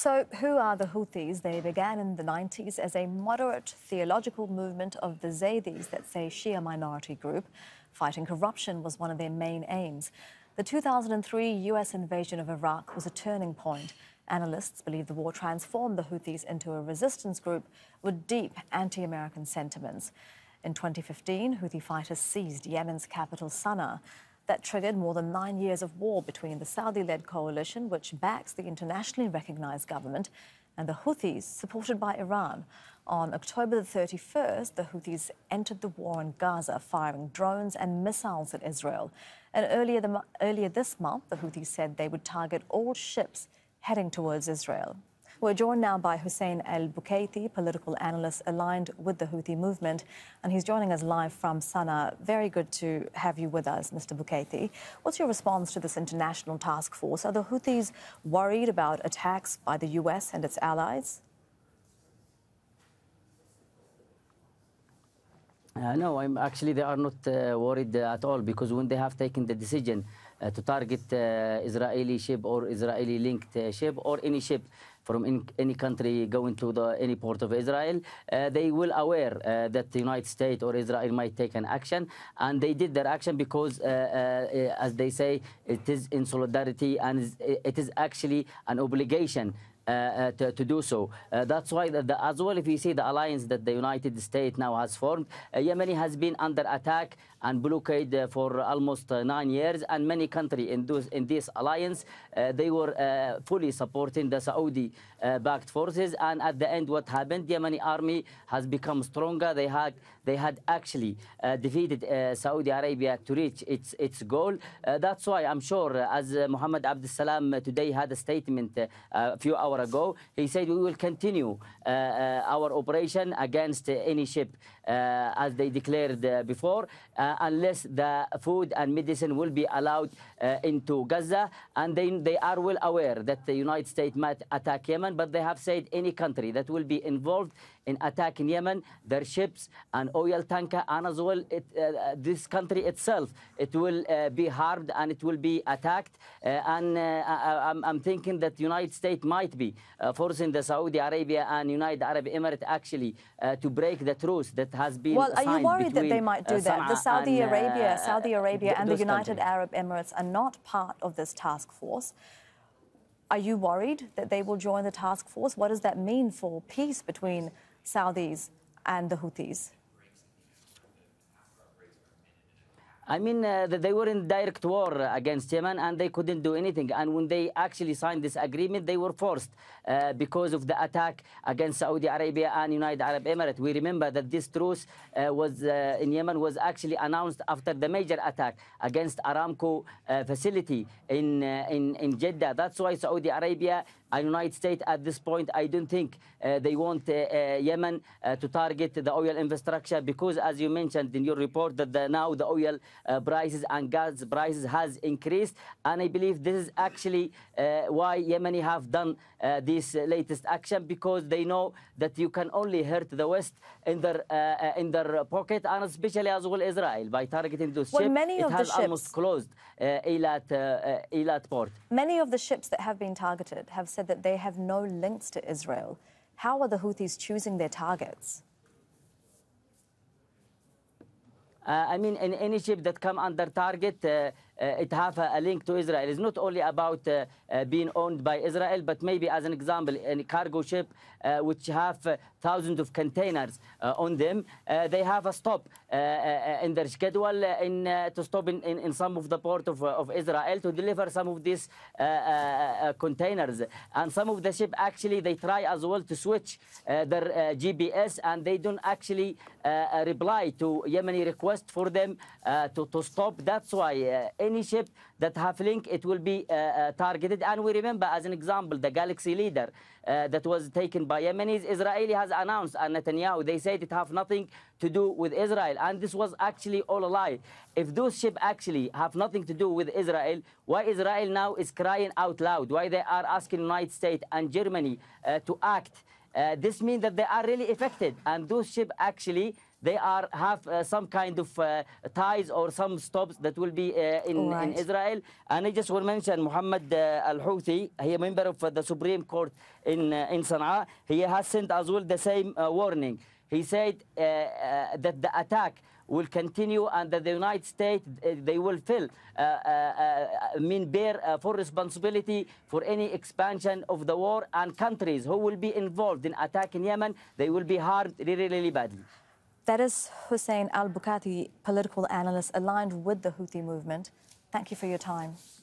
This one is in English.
So, who are the Houthis? They began in the 90s as a moderate theological movement of the Zaydis, that's a Shia minority group. Fighting corruption was one of their main aims. The 2003 US invasion of Iraq was a turning point. Analysts believe the war transformed the Houthis into a resistance group with deep anti American sentiments. In 2015, Houthi fighters seized Yemen's capital, Sana'a that triggered more than nine years of war between the Saudi led coalition, which backs the internationally recognized government, and the Houthis, supported by Iran. On October the 31st, the Houthis entered the war in Gaza, firing drones and missiles at Israel. And earlier, the, earlier this month, the Houthis said they would target all ships heading towards Israel. We're joined now by Hussein El Bukaiti, political analyst aligned with the Houthi movement, and he's joining us live from Sana'a. Very good to have you with us, Mr. Bukaiti. What's your response to this international task force? Are the Houthis worried about attacks by the U.S. and its allies? Uh, no, I'm actually they are not uh, worried uh, at all because when they have taken the decision uh, to target uh, Israeli ship or Israeli linked uh, ship or any ship from in, any country going to the, any port of Israel, uh, they will aware uh, that the United States or Israel might take an action, and they did their action because, uh, uh, as they say, it is in solidarity and it is actually an obligation uh, uh, to, to, do so. Uh, that's why, the, the, as well, if you see the alliance that the United States now has formed, Yemeni has been under attack and blockade for almost nine years, and many countries in, in this alliance, they were fully supporting the Saudi-backed forces, and at the end, what happened, Yemeni army has become stronger. They had they had actually uh, defeated uh, Saudi Arabia to reach its its goal. Uh, that's why I'm sure, as Mohammed Abdel Salam today had a statement a few hours ago, he said we will continue our operation against any ship as they declared before, unless the food and medicine will be allowed into Gaza. And they, they are well aware that the United States might attack Yemen, but they have said any country that will be involved in attacking Yemen, their ships and oil tanker and as well it, uh, uh, this country itself it will uh, be harmed and it will be attacked uh, and uh, I, am thinking that United States might be uh, forcing the Saudi Arabia and United Arab Emirates actually to break the truce that has been well are you worried that they might do that the Saudi and, Arabia Saudi Arabia and the United countries. Arab Emirates are not part of this task force are you worried that they will join the task force? What does that mean for peace between Saudis and the Houthis? I mean, uh, they were in direct war against Yemen and they couldn't do anything. And when they actually signed this agreement, they were forced uh, because of the attack against Saudi Arabia and United Arab Emirates. We remember that this truce uh, was uh, in Yemen was actually announced after the major attack against Aramco uh, facility in, uh, in, in Jeddah. That's why Saudi Arabia and United States at this point, I don't think they want Yemen to target the oil infrastructure because, as you mentioned in your report, that the, now the oil uh, prices and gas prices has increased. And I believe this is actually uh, why Yemeni have done uh, this latest action because they know that you can only hurt the West in their in their pocket and especially as well Israel by targeting those well, ships. Many of it has the ships, almost closed Eilat Eilat port. Many of the ships that have been targeted have said that they have no links to Israel. How are the Houthis choosing their targets? Uh, I mean, in any ship that come under target, uh, uh, it have a, link to Israel. It's not only about uh, uh, being owned by Israel, but maybe as an example, a cargo ship which have thousands of containers on them, they have a stop in their schedule in, to stop in, in, in, some of the port of, of Israel to deliver some of these containers. And some of the ship actually they try as well to switch their GPS and they don't actually reply to Yemeni request for them to, to stop. That's why any ship that have link, it will be uh, uh, targeted. And we remember, as an example, the Galaxy leader uh, that was taken by Yemenis. Israeli has announced, and Netanyahu, they said it have nothing to do with Israel. And this was actually all a lie. If those ships actually have nothing to do with Israel, why Israel now is crying out loud? Why they are asking United States and Germany to act? Uh, this means that they are really affected, and those ships actually they are have uh, some kind of uh, ties or some stops that will be uh, in, right. in, Israel. And I just want to mention Mohammed uh, Al Houthi, he a member of uh, the Supreme Court in uh, in Sana'a. He has sent as well the same warning. He said that the attack will continue and the United States, uh, they will feel, uh, uh, uh, mean, bear uh, full responsibility for any expansion of the war and countries who will be involved in attacking Yemen, they will be harmed really, really badly. That is Hussein al Bukati, political analyst aligned with the Houthi movement. Thank you for your time.